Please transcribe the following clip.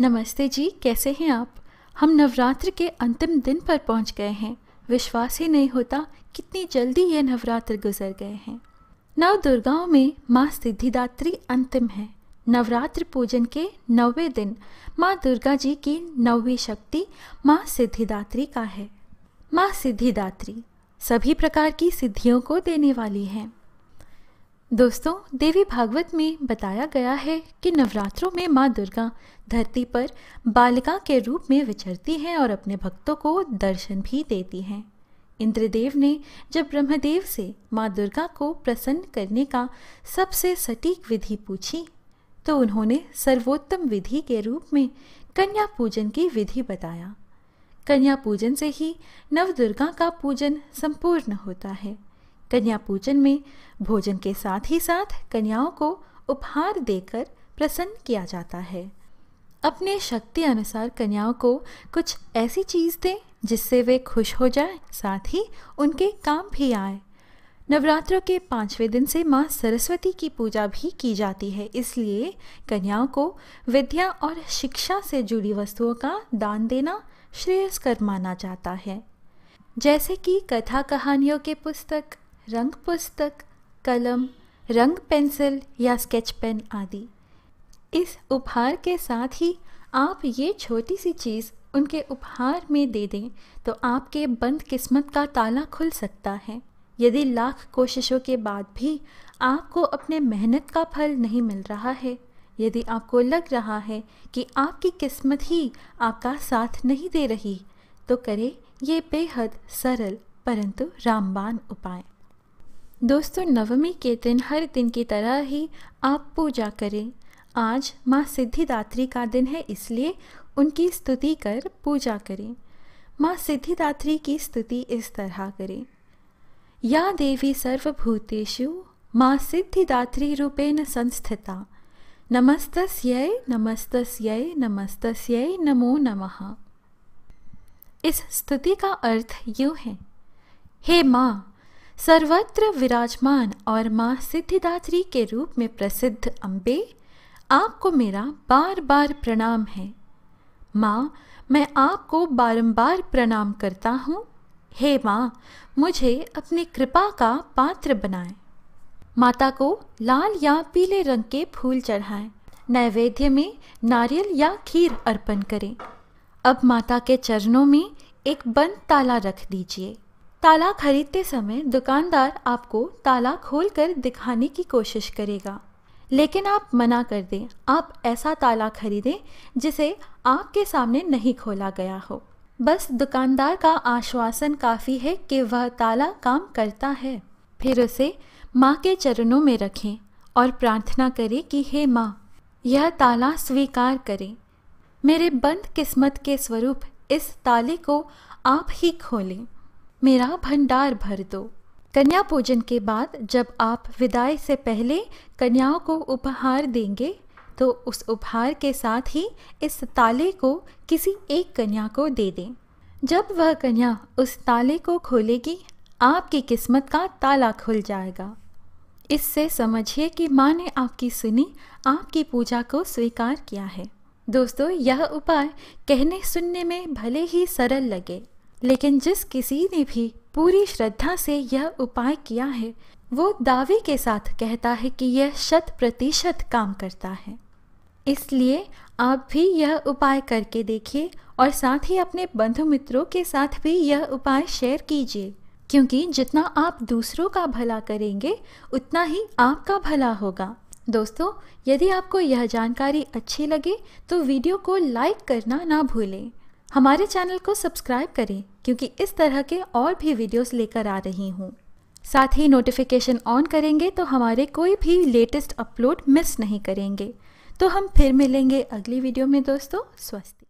नमस्ते जी कैसे हैं आप हम नवरात्र के अंतिम दिन पर पहुंच गए हैं विश्वास ही नहीं होता कितनी जल्दी ये नवरात्र गुजर गए हैं नव दुर्गाओं में माँ सिद्धिदात्री अंतिम है नवरात्र पूजन के नौवे दिन माँ दुर्गा जी की नौवीं शक्ति माँ सिद्धिदात्री का है माँ सिद्धिदात्री सभी प्रकार की सिद्धियों को देने वाली हैं दोस्तों देवी भागवत में बताया गया है कि नवरात्रों में माँ दुर्गा धरती पर बालिका के रूप में विचरती हैं और अपने भक्तों को दर्शन भी देती हैं इंद्रदेव ने जब ब्रह्मदेव से माँ दुर्गा को प्रसन्न करने का सबसे सटीक विधि पूछी तो उन्होंने सर्वोत्तम विधि के रूप में कन्या पूजन की विधि बताया कन्या पूजन से ही नवदुर्गा का पूजन संपूर्ण होता है कन्या पूजन में भोजन के साथ ही साथ कन्याओं को उपहार देकर प्रसन्न किया जाता है अपने शक्ति अनुसार कन्याओं को कुछ ऐसी चीज़ दें जिससे वे खुश हो जाए साथ ही उनके काम भी आए नवरात्रों के पांचवें दिन से माँ सरस्वती की पूजा भी की जाती है इसलिए कन्याओं को विद्या और शिक्षा से जुड़ी वस्तुओं का दान देना श्रेयस्कर माना जाता है जैसे कि कथा कहानियों के पुस्तक रंग पुस्तक कलम रंग पेंसिल या स्केच पेन आदि इस उपहार के साथ ही आप ये छोटी सी चीज़ उनके उपहार में दे दें तो आपके बंद किस्मत का ताला खुल सकता है यदि लाख कोशिशों के बाद भी आपको अपने मेहनत का फल नहीं मिल रहा है यदि आपको लग रहा है कि आपकी किस्मत ही आपका साथ नहीं दे रही तो करें ये बेहद सरल परंतु रामबान उपाय दोस्तों नवमी के दिन हर दिन की तरह ही आप पूजा करें आज माँ सिद्धिदात्री का दिन है इसलिए उनकी स्तुति कर पूजा करें माँ सिद्धिदात्री की स्तुति इस तरह करें या देवी सर्वभूतेषु माँ सिद्धिदात्री रूपेण संस्थिता नमस्तस्यै नमस्तस्यै नमस्तस्यै नमो नमः इस स्तुति का अर्थ यूँ है हे माँ सर्वत्र विराजमान और माँ सिद्धिदात्री के रूप में प्रसिद्ध अम्बे आपको मेरा बार बार प्रणाम है माँ मैं आपको बारंबार प्रणाम करता हूँ हे माँ मुझे अपनी कृपा का पात्र बनाए माता को लाल या पीले रंग के फूल चढ़ाएं नैवेद्य में नारियल या खीर अर्पण करें अब माता के चरणों में एक बंद ताला रख दीजिए ताला खरीदते समय दुकानदार आपको ताला खोल कर दिखाने की कोशिश करेगा लेकिन आप मना कर दें आप ऐसा ताला खरीदें जिसे आपके सामने नहीं खोला गया हो बस दुकानदार का आश्वासन काफ़ी है कि वह ताला काम करता है फिर उसे माँ के चरणों में रखें और प्रार्थना करें कि हे माँ यह ताला स्वीकार करें मेरे बंद किस्मत के स्वरूप इस ताले को आप ही खोलें मेरा भंडार भर दो कन्या पूजन के बाद जब आप विदाई से पहले कन्याओं को उपहार देंगे तो उस उपहार के साथ ही इस ताले को किसी एक कन्या को दे दें जब वह कन्या उस ताले को खोलेगी आपकी किस्मत का ताला खुल जाएगा इससे समझिए कि माँ ने आपकी सुनी आपकी पूजा को स्वीकार किया है दोस्तों यह उपाय कहने सुनने में भले ही सरल लगे लेकिन जिस किसी ने भी पूरी श्रद्धा से यह उपाय किया है वो दावे के साथ कहता है कि यह शत प्रतिशत काम करता है इसलिए आप भी यह उपाय करके देखिए और साथ ही अपने बंधु मित्रों के साथ भी यह उपाय शेयर कीजिए क्योंकि जितना आप दूसरों का भला करेंगे उतना ही आपका भला होगा दोस्तों यदि आपको यह जानकारी अच्छी लगे तो वीडियो को लाइक करना ना भूलें हमारे चैनल को सब्सक्राइब करें क्योंकि इस तरह के और भी वीडियोस लेकर आ रही हूँ साथ ही नोटिफिकेशन ऑन करेंगे तो हमारे कोई भी लेटेस्ट अपलोड मिस नहीं करेंगे तो हम फिर मिलेंगे अगली वीडियो में दोस्तों स्वस्थ